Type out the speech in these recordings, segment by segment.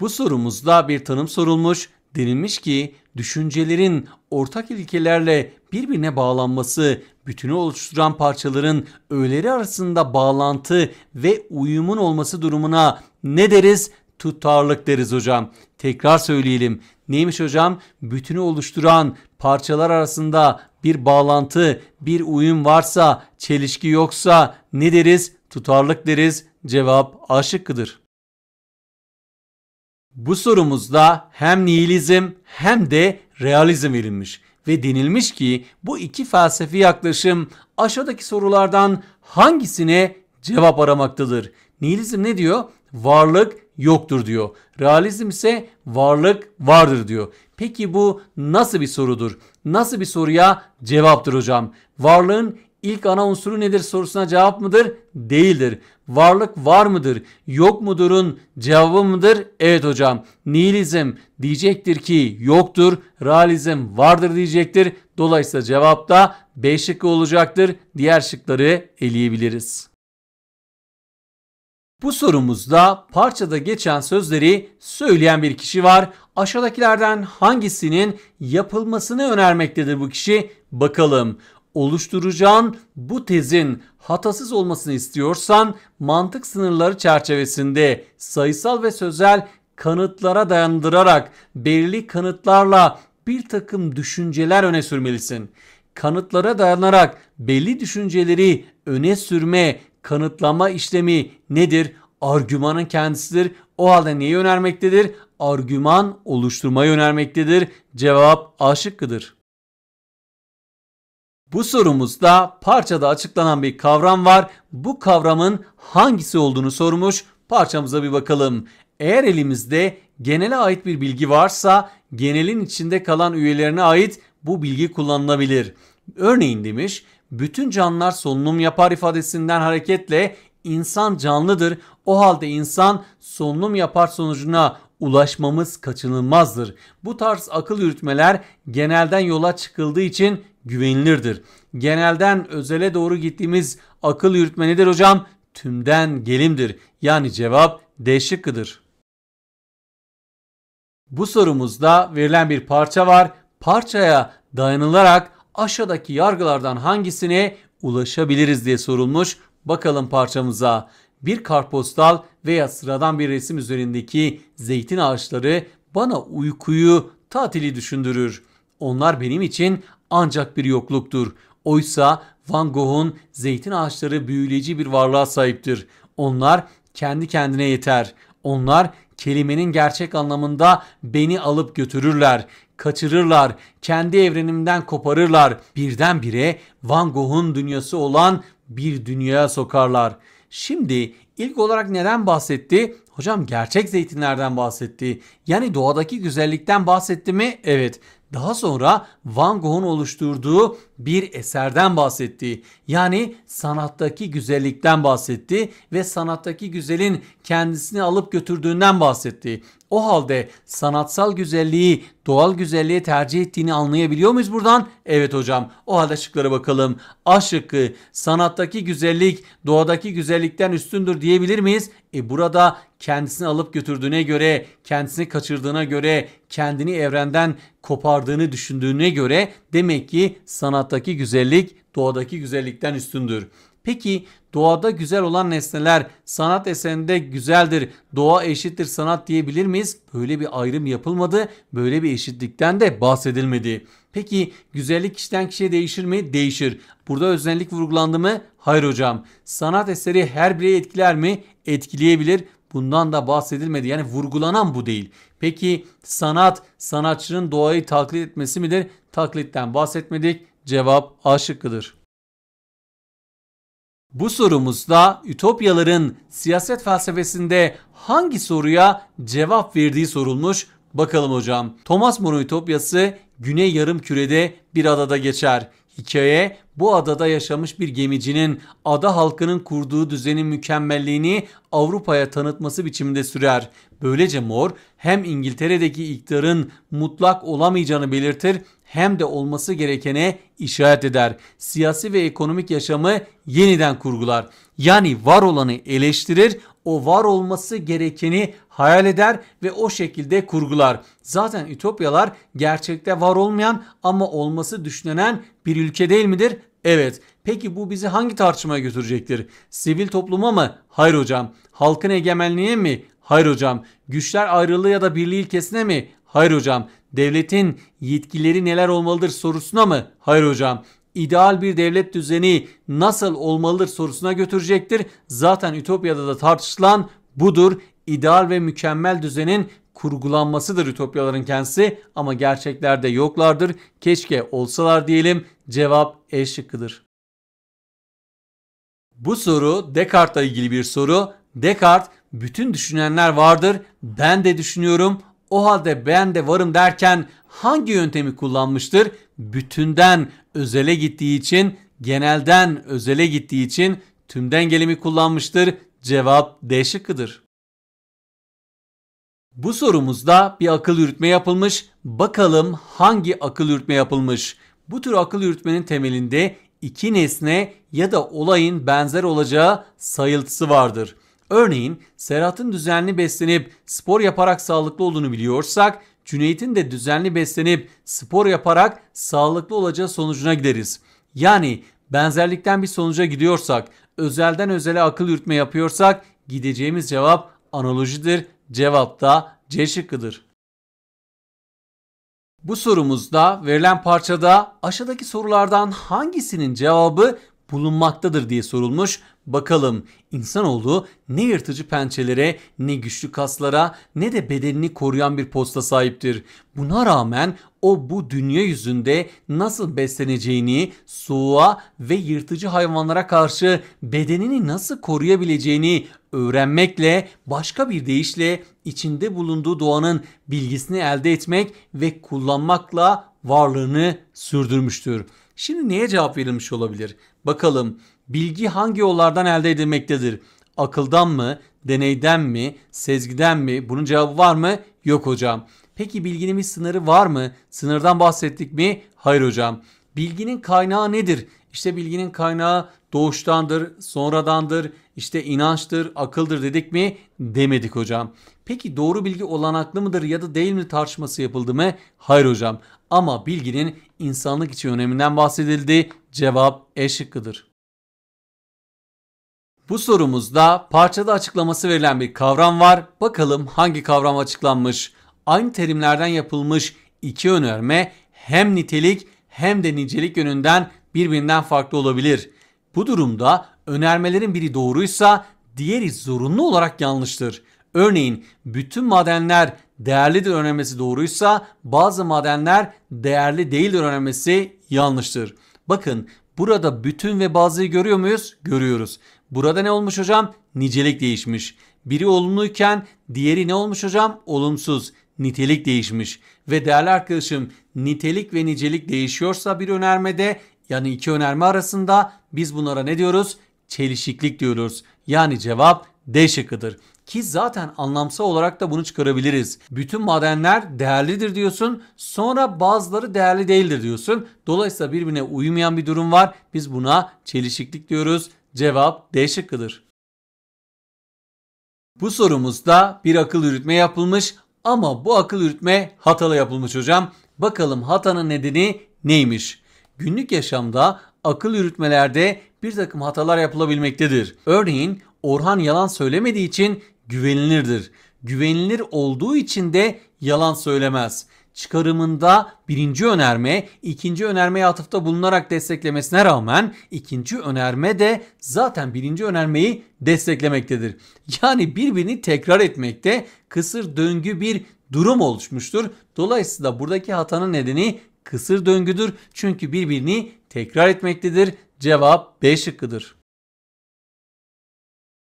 Bu sorumuzda bir tanım sorulmuş, denilmiş ki düşüncelerin ortak ilkelerle birbirine bağlanması, bütünü oluşturan parçaların öğeleri arasında bağlantı ve uyumun olması durumuna ne deriz? Tutarlık deriz hocam. Tekrar söyleyelim. Neymiş hocam? Bütünü oluşturan parçalar arasında bir bağlantı, bir uyum varsa, çelişki yoksa ne deriz? Tutarlık deriz. Cevap A şıkkıdır. Bu sorumuzda hem nihilizm hem de realizm verilmiş ve denilmiş ki bu iki felsefi yaklaşım aşağıdaki sorulardan hangisine cevap aramaktadır? Nihilizm ne diyor? Varlık yoktur diyor. Realizm ise varlık vardır diyor. Peki bu nasıl bir sorudur? Nasıl bir soruya cevaptır hocam? Varlığın ilk ana unsuru nedir sorusuna cevap mıdır? Değildir. Varlık var mıdır? Yok mudurun cevabı mıdır? Evet hocam. Nihilizm diyecektir ki yoktur. Realizm vardır diyecektir. Dolayısıyla cevap da B şıkkı olacaktır. Diğer şıkları eleyebiliriz. Bu sorumuzda parçada geçen sözleri söyleyen bir kişi var. Aşağıdakilerden hangisinin yapılmasını önermektedir bu kişi? Bakalım oluşturacağın bu tezin hatasız olmasını istiyorsan mantık sınırları çerçevesinde sayısal ve sözel kanıtlara dayandırarak belirli kanıtlarla bir takım düşünceler öne sürmelisin. Kanıtlara dayanarak belli düşünceleri öne sürme, kanıtlama işlemi nedir? Argümanın kendisidir. O halde neyi önermektedir? Argüman oluşturmayı önermektedir. Cevap A şıkkıdır. Bu sorumuzda parçada açıklanan bir kavram var. Bu kavramın hangisi olduğunu sormuş. Parçamıza bir bakalım. Eğer elimizde genele ait bir bilgi varsa genelin içinde kalan üyelerine ait bu bilgi kullanılabilir. Örneğin demiş bütün canlılar solunum yapar ifadesinden hareketle insan canlıdır. O halde insan solunum yapar sonucuna ulaşmamız kaçınılmazdır. Bu tarz akıl yürütmeler genelden yola çıkıldığı için güvenilirdir. Genelden özele doğru gittiğimiz akıl yürütme nedir hocam. Tümden gelimdir. Yani cevap D şıkkıdır. Bu sorumuzda verilen bir parça var. Parçaya dayanılarak aşağıdaki yargılardan hangisine ulaşabiliriz diye sorulmuş. Bakalım parçamıza. Bir karpostal veya sıradan bir resim üzerindeki zeytin ağaçları bana uykuyu, tatili düşündürür. Onlar benim için ancak bir yokluktur. Oysa Van Gogh'un zeytin ağaçları büyüleyici bir varlığa sahiptir. Onlar kendi kendine yeter. Onlar kelimenin gerçek anlamında beni alıp götürürler, kaçırırlar, kendi evrenimden koparırlar. Birdenbire Van Gogh'un dünyası olan bir dünyaya sokarlar. Şimdi İlk olarak neden bahsetti? Hocam gerçek zeytinlerden bahsetti. Yani doğadaki güzellikten bahsetti mi? Evet. Daha sonra Van Gogh'un oluşturduğu bir eserden bahsetti. Yani sanattaki güzellikten bahsetti ve sanattaki güzelin kendisini alıp götürdüğünden bahsetti. O halde sanatsal güzelliği doğal güzelliğe tercih ettiğini anlayabiliyor muyuz buradan? Evet hocam. O halde şıklara bakalım. A şıkkı sanattaki güzellik doğadaki güzellikten üstündür diye diyebilir miyiz? E burada kendisini alıp götürdüğüne göre, kendisini kaçırdığına göre, kendini evrenden kopardığını düşündüğüne göre demek ki sanattaki güzellik doğadaki güzellikten üstündür. Peki doğada güzel olan nesneler sanat eserinde güzeldir, doğa eşittir sanat diyebilir miyiz? Böyle bir ayrım yapılmadı, böyle bir eşitlikten de bahsedilmedi. Peki güzellik kişiden kişiye değişir mi? Değişir. Burada özellik vurgulandı mı? Hayır hocam. Sanat eseri her bireyi etkiler mi? Etkileyebilir. Bundan da bahsedilmedi. Yani vurgulanan bu değil. Peki sanat, sanatçının doğayı taklit etmesi midir? Taklitten bahsetmedik. Cevap A şıkkıdır. Bu sorumuzda Ütopyaların siyaset felsefesinde hangi soruya cevap verdiği sorulmuş. Bakalım hocam. Thomas More'un Ütopyası Güney Yarım Kürede bir adada geçer. Hikaye bu adada yaşamış bir gemicinin ada halkının kurduğu düzenin mükemmelliğini Avrupa'ya tanıtması biçiminde sürer. Böylece Mor hem İngiltere'deki iktidarın mutlak olamayacağını belirtir hem de olması gerekene işaret eder. Siyasi ve ekonomik yaşamı yeniden kurgular. Yani var olanı eleştirir, o var olması gerekeni hayal eder ve o şekilde kurgular. Zaten ütopyalar gerçekte var olmayan ama olması düşünülen bir ülke değil midir? Evet. Peki bu bizi hangi tartışmaya götürecektir? Sivil topluma mı? Hayır hocam. Halkın egemenliğine mi? Hayır hocam. Güçler ayrılığı ya da birliği ilkesine mi? Hayır hocam devletin yetkileri neler olmalıdır sorusuna mı? Hayır hocam. İdeal bir devlet düzeni nasıl olmalıdır sorusuna götürecektir. Zaten Ütopya'da da tartışılan budur. İdeal ve mükemmel düzenin kurgulanmasıdır ütopyaların kendisi ama gerçeklerde yoklardır. Keşke olsalar diyelim. Cevap E şıkkıdır. Bu soru Descartes'la ilgili bir soru. Descartes bütün düşünenler vardır. Ben de düşünüyorum o halde ben de varım derken hangi yöntemi kullanmıştır? Bütünden özele gittiği için, genelden özele gittiği için tümden gelimi kullanmıştır. Cevap D şıkkıdır. Bu sorumuzda bir akıl yürütme yapılmış. Bakalım hangi akıl yürütme yapılmış? Bu tür akıl yürütmenin temelinde iki nesne ya da olayın benzer olacağı sayıltısı vardır. Örneğin Serhat'ın düzenli beslenip spor yaparak sağlıklı olduğunu biliyorsak Cüneyt'in de düzenli beslenip spor yaparak sağlıklı olacağı sonucuna gideriz. Yani benzerlikten bir sonuca gidiyorsak, özelden özele akıl yürütme yapıyorsak gideceğimiz cevap analojidir. Cevap da C şıkkıdır. Bu sorumuzda verilen parçada aşağıdaki sorulardan hangisinin cevabı bulunmaktadır diye sorulmuş. Bakalım insanoğlu ne yırtıcı pençelere, ne güçlü kaslara, ne de bedenini koruyan bir posta sahiptir. Buna rağmen o bu dünya yüzünde nasıl besleneceğini, soğuğa ve yırtıcı hayvanlara karşı bedenini nasıl koruyabileceğini öğrenmekle, başka bir deyişle içinde bulunduğu doğanın bilgisini elde etmek ve kullanmakla varlığını sürdürmüştür. Şimdi neye cevap verilmiş olabilir? Bakalım bilgi hangi yollardan elde edilmektedir? Akıldan mı, deneyden mi, sezgiden mi? Bunun cevabı var mı? Yok hocam. Peki bilginin bir sınırı var mı? Sınırdan bahsettik mi? Hayır hocam. Bilginin kaynağı nedir? İşte bilginin kaynağı doğuştandır, sonradandır, işte inançtır, akıldır dedik mi? Demedik hocam. Peki doğru bilgi olanaklı mıdır ya da değil mi tartışması yapıldı mı? Hayır hocam ama bilginin insanlık için öneminden bahsedildi. Cevap E şıkkıdır. Bu sorumuzda parçada açıklaması verilen bir kavram var. Bakalım hangi kavram açıklanmış? Aynı terimlerden yapılmış iki önerme hem nitelik hem de nicelik yönünden birbirinden farklı olabilir. Bu durumda önermelerin biri doğruysa diğeri zorunlu olarak yanlıştır. Örneğin bütün madenler değerlidir önermesi doğruysa bazı madenler değerli değildir önermesi yanlıştır. Bakın burada bütün ve bazıyı görüyor muyuz? Görüyoruz. Burada ne olmuş hocam? Nicelik değişmiş. Biri olumluyken diğeri ne olmuş hocam? Olumsuz. Nitelik değişmiş. Ve değerli arkadaşım nitelik ve nicelik değişiyorsa bir önermede yani iki önerme arasında biz bunlara ne diyoruz? Çelişiklik diyoruz. Yani cevap D şıkkıdır. Ki zaten anlamsal olarak da bunu çıkarabiliriz. Bütün madenler değerlidir diyorsun. Sonra bazıları değerli değildir diyorsun. Dolayısıyla birbirine uymayan bir durum var. Biz buna çelişiklik diyoruz. Cevap D şıkkıdır. Bu sorumuzda bir akıl yürütme yapılmış ama bu akıl yürütme hatalı yapılmış hocam. Bakalım hatanın nedeni neymiş? Günlük yaşamda akıl yürütmelerde bir takım hatalar yapılabilmektedir. Örneğin Orhan yalan söylemediği için güvenilirdir. Güvenilir olduğu için de yalan söylemez. Çıkarımında birinci önerme, ikinci önermeye atıfta bulunarak desteklemesine rağmen ikinci önerme de zaten birinci önermeyi desteklemektedir. Yani birbirini tekrar etmekte kısır döngü bir durum oluşmuştur. Dolayısıyla buradaki hatanın nedeni kısır döngüdür. Çünkü birbirini tekrar etmektedir. Cevap B şıkkıdır.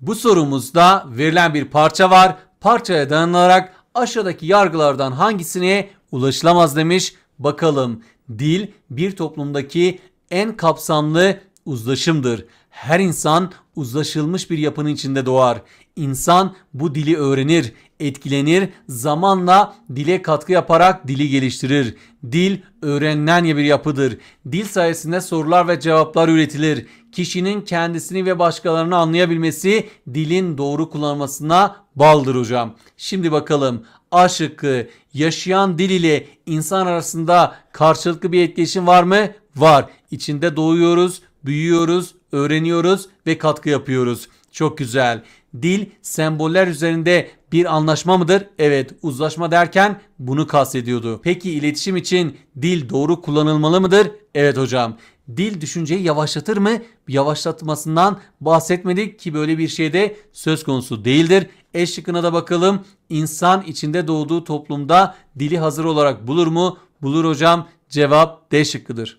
Bu sorumuzda verilen bir parça var. Parçaya dayanarak aşağıdaki yargılardan hangisine ulaşılamaz demiş. Bakalım dil bir toplumdaki en kapsamlı uzlaşımdır. Her insan uzlaşılmış bir yapının içinde doğar. İnsan bu dili öğrenir, etkilenir, zamanla dile katkı yaparak dili geliştirir. Dil öğrenilen bir yapıdır. Dil sayesinde sorular ve cevaplar üretilir. Kişinin kendisini ve başkalarını anlayabilmesi dilin doğru kullanmasına baldır hocam. Şimdi bakalım A şıkkı yaşayan dil ile insan arasında karşılıklı bir etkileşim var mı? Var. İçinde doğuyoruz, büyüyoruz, öğreniyoruz ve katkı yapıyoruz. Çok güzel. Dil semboller üzerinde bir anlaşma mıdır? Evet, uzlaşma derken bunu kastediyordu. Peki iletişim için dil doğru kullanılmalı mıdır? Evet hocam. Dil düşünceyi yavaşlatır mı? Yavaşlatmasından bahsetmedik ki böyle bir şeyde söz konusu değildir. Eş şıkkına da bakalım. İnsan içinde doğduğu toplumda dili hazır olarak bulur mu? Bulur hocam. Cevap D şıkkıdır.